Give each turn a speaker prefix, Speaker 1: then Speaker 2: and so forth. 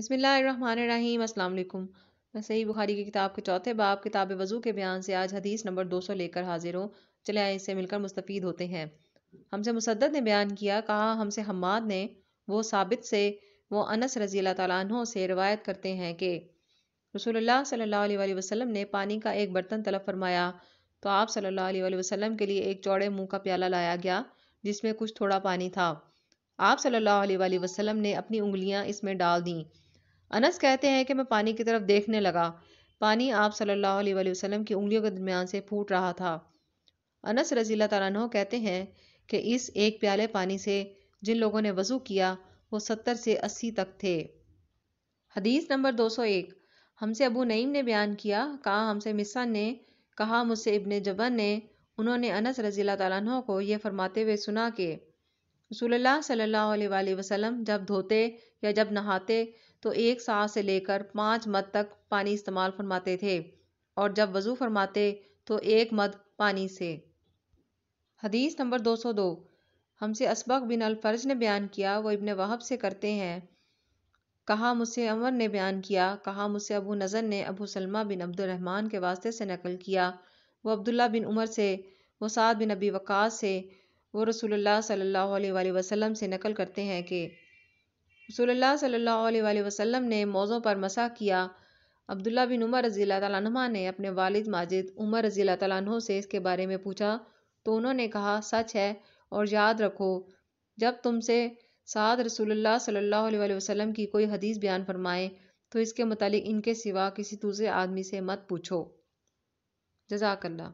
Speaker 1: अस्सलाम वालेकुम सही बुखारी की किताब के चौथे बाब किताब वज़ू के बयान से आज हदीस नंबर 200 लेकर हाजिर हूँ चले आए इससे मिलकर मुस्तफ़ीद होते हैं हमसे मुसद्दत ने बयान किया कहा हमसे हमाद ने वो साबित से वो अनस रजी अल्लाह से रवायत करते हैं कि रसूलुल्लाह सल्लल्लाहु अलैहि वसल्लम ने पानी का एक बर्तन तलब फरमाया तो आप सल्लल्लाहु अलैहि वसल्लम के लिए एक चौड़े मुंह का प्याला लाया गया जिसमें कुछ थोड़ा पानी था आप सल्लल्लाहु अलैहि वसल्लम ने अपनी उंगलियां इसमें डाल दीं अनस कहते हैं कि मैं पानी की तरफ देखने लगा पानी आप सल्लल्लाहु अलैहि वसल्लम की उंगलियों के दरमियान से फूट रहा था अनस रजील्ला तैन कहते हैं कि इस एक प्याले पानी से जिन लोगों ने वजू किया वो सत्तर से अस्सी तक थे हदीस नंबर दो सौ एक हमसे अबू नईम ने बयान किया कहा हमसे मिसा ने कहा मुझसे इबन जबन ने उन्होंने अनस रजील्ला तैन को यह फरमाते हुए सुना कि रसूलुल्लाह सल्लल्लाहु अलैहि वसल्लम जब धोते या जब नहाते तो एक साथ से लेकर पाँच मद तक पानी इस्तेमाल फरमाते थे और जब वज़ू फरमाते तो एक मद पानी से हदीस नंबर 202 हमसे असबक बिन अलफर्ज ने बयान किया वो इबन वहब से करते हैं कहा मुझसे अमर ने बयान किया कहा मुझसे अबू नज़र ने अबू सलमा बिन अब्दुलरहमान के वास्ते से नकल किया वो अब्दुल्ला बिन उमर से वो साद बिन अबी वक़ास से वो रसोल्ला सल्ला अलैहि से नकल करते हैं कि रसोल्ला सल्ला अलैहि ने मौज़ों पर मसा किया अब्दुल्ला बिन उमर रज़ी तुमा ने अपने वालिद माजिद उमर रज़ी तु से इसके बारे में पूछा तो उन्होंने कहा सच है और याद रखो जब तुमसे से रसूलुल्लाह रसोल्ला अलैहि वसलम की कोई हदीस बयान फरमाएँ तो इसके मतलब इनके सिवा किसी दूसरे आदमी से मत पूछो जजाकल्ला